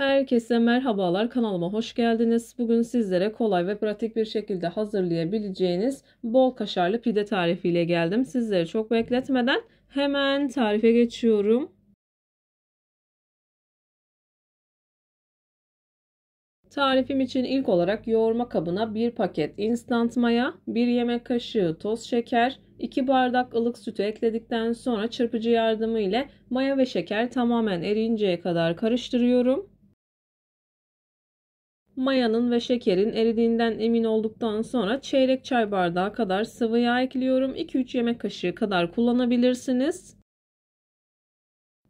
Herkese merhabalar kanalıma hoş geldiniz. Bugün sizlere kolay ve pratik bir şekilde hazırlayabileceğiniz bol kaşarlı pide tarifiyle geldim. Sizleri çok bekletmeden hemen tarife geçiyorum. Tarifim için ilk olarak yoğurma kabına 1 paket instant maya, 1 yemek kaşığı toz şeker, 2 bardak ılık sütü ekledikten sonra çırpıcı yardımı ile maya ve şeker tamamen eriyinceye kadar karıştırıyorum. Mayanın ve şekerin eridiğinden emin olduktan sonra çeyrek çay bardağı kadar sıvı yağ ekliyorum. 2-3 yemek kaşığı kadar kullanabilirsiniz.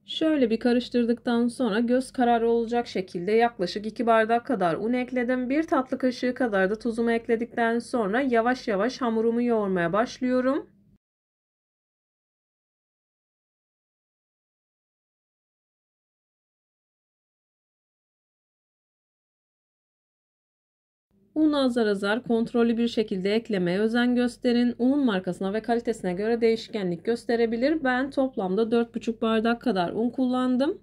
Şöyle bir karıştırdıktan sonra göz kararı olacak şekilde yaklaşık 2 bardak kadar un ekledim. 1 tatlı kaşığı kadar da tuzumu ekledikten sonra yavaş yavaş hamurumu yoğurmaya başlıyorum. Un azar azar kontrollü bir şekilde eklemeye özen gösterin. Unun markasına ve kalitesine göre değişkenlik gösterebilir. Ben toplamda 4,5 bardak kadar un kullandım.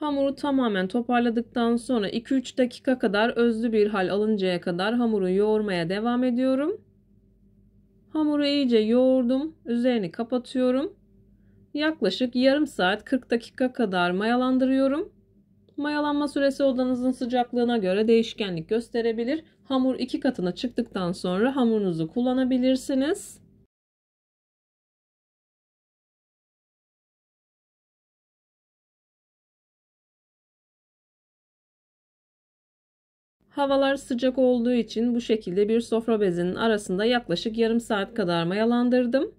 Hamuru tamamen toparladıktan sonra 2-3 dakika kadar özlü bir hal alıncaya kadar hamuru yoğurmaya devam ediyorum. Hamuru iyice yoğurdum. Üzerini kapatıyorum. Yaklaşık yarım saat 40 dakika kadar mayalandırıyorum. Mayalanma süresi odanızın sıcaklığına göre değişkenlik gösterebilir. Hamur iki katına çıktıktan sonra hamurunuzu kullanabilirsiniz. Havalar sıcak olduğu için bu şekilde bir sofra bezinin arasında yaklaşık yarım saat kadar mayalandırdım.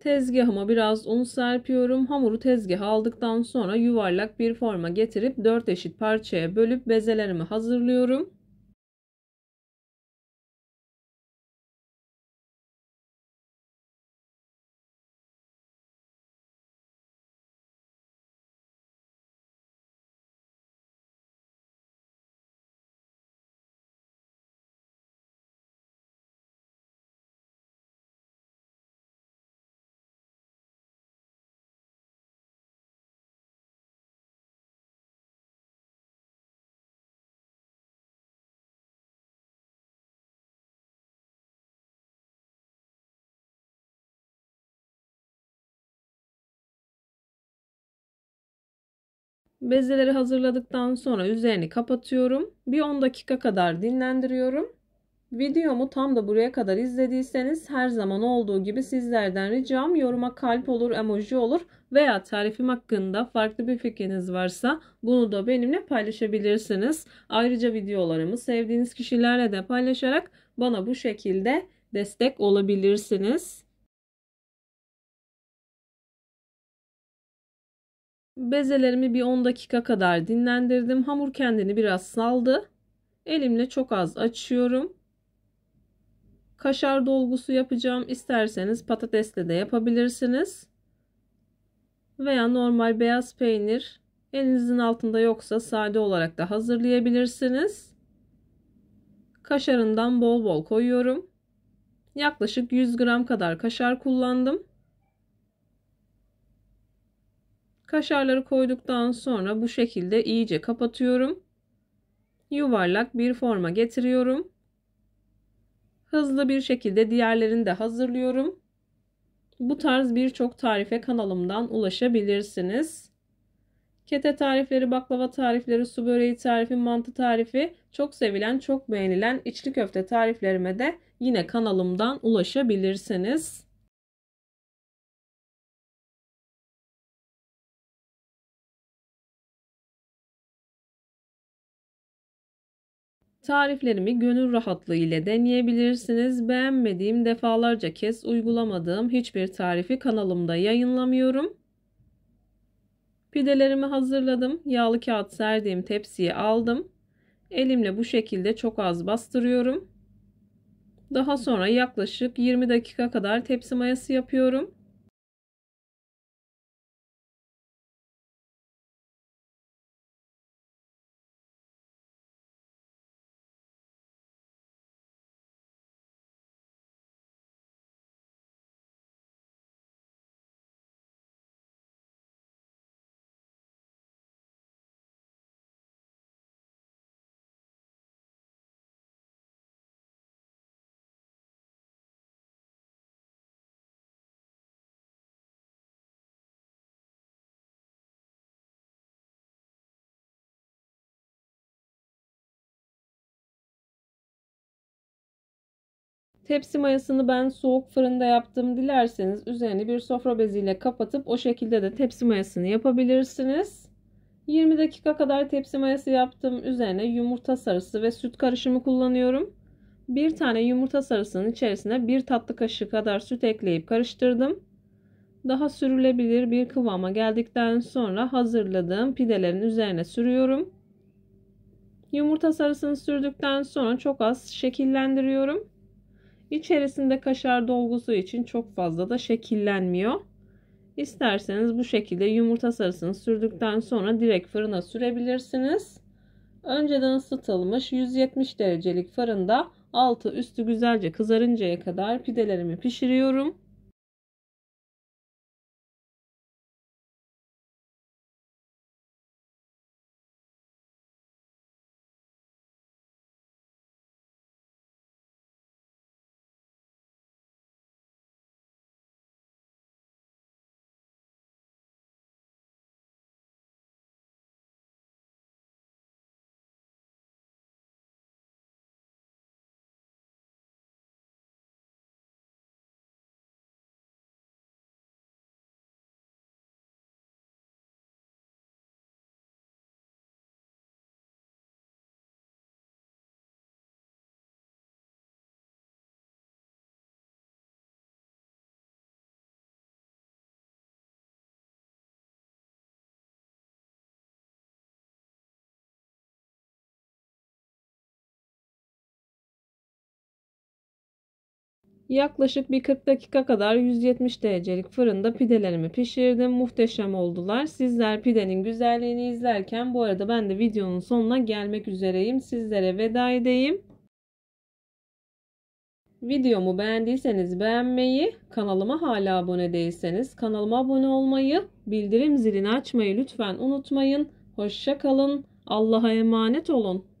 Tezgahıma biraz un serpiyorum. Hamuru tezgaha aldıktan sonra yuvarlak bir forma getirip 4 eşit parçaya bölüp bezelerimi hazırlıyorum. Bezeleri hazırladıktan sonra üzerini kapatıyorum. Bir 10 dakika kadar dinlendiriyorum. Videomu tam da buraya kadar izlediyseniz her zaman olduğu gibi sizlerden ricam yoruma kalp olur, emoji olur veya tarifim hakkında farklı bir fikriniz varsa bunu da benimle paylaşabilirsiniz. Ayrıca videolarımı sevdiğiniz kişilerle de paylaşarak bana bu şekilde destek olabilirsiniz. Bezelerimi bir 10 dakika kadar dinlendirdim. Hamur kendini biraz saldı. Elimle çok az açıyorum. Kaşar dolgusu yapacağım. İsterseniz patatesle de yapabilirsiniz. Veya normal beyaz peynir. Elinizin altında yoksa sade olarak da hazırlayabilirsiniz. Kaşarından bol bol koyuyorum. Yaklaşık 100 gram kadar kaşar kullandım. Kaşarları koyduktan sonra bu şekilde iyice kapatıyorum. Yuvarlak bir forma getiriyorum. Hızlı bir şekilde diğerlerini de hazırlıyorum. Bu tarz birçok tarife kanalımdan ulaşabilirsiniz. Kete tarifleri, baklava tarifleri, su böreği tarifi, mantı tarifi çok sevilen, çok beğenilen içli köfte tariflerime de yine kanalımdan ulaşabilirsiniz. Tariflerimi gönül rahatlığı ile deneyebilirsiniz. Beğenmediğim defalarca kez uygulamadığım hiçbir tarifi kanalımda yayınlamıyorum. Pidelerimi hazırladım. Yağlı kağıt serdiğim tepsiye aldım. Elimle bu şekilde çok az bastırıyorum. Daha sonra yaklaşık 20 dakika kadar tepsi mayası yapıyorum. Tepsi mayasını ben soğuk fırında yaptım. Dilerseniz üzerini bir sofra beziyle kapatıp o şekilde de tepsi mayasını yapabilirsiniz. 20 dakika kadar tepsi mayası yaptım. Üzerine yumurta sarısı ve süt karışımı kullanıyorum. Bir tane yumurta sarısının içerisine bir tatlı kaşığı kadar süt ekleyip karıştırdım. Daha sürülebilir bir kıvama geldikten sonra hazırladığım pidelerin üzerine sürüyorum. Yumurta sarısını sürdükten sonra çok az şekillendiriyorum. İçerisinde kaşar dolgusu için çok fazla da şekillenmiyor. İsterseniz bu şekilde yumurta sarısını sürdükten sonra direkt fırına sürebilirsiniz. Önceden ısıtılmış 170 derecelik fırında altı üstü güzelce kızarıncaya kadar pidelerimi pişiriyorum. Yaklaşık bir 40 dakika kadar 170 derecelik fırında pidelerimi pişirdim. Muhteşem oldular. Sizler pidenin güzelliğini izlerken bu arada ben de videonun sonuna gelmek üzereyim. Sizlere veda edeyim. Videomu beğendiyseniz beğenmeyi, kanalıma hala abone değilseniz kanalıma abone olmayı, bildirim zilini açmayı lütfen unutmayın. Hoşça kalın. Allah'a emanet olun.